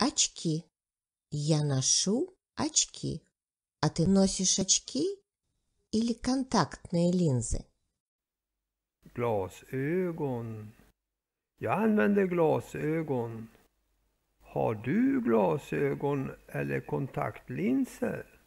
очки. Я ношу очки. А ты носишь очки или контактные линзы? Glasögon. Jag använder glasögon. Har du glasögon eller kontaktlinser?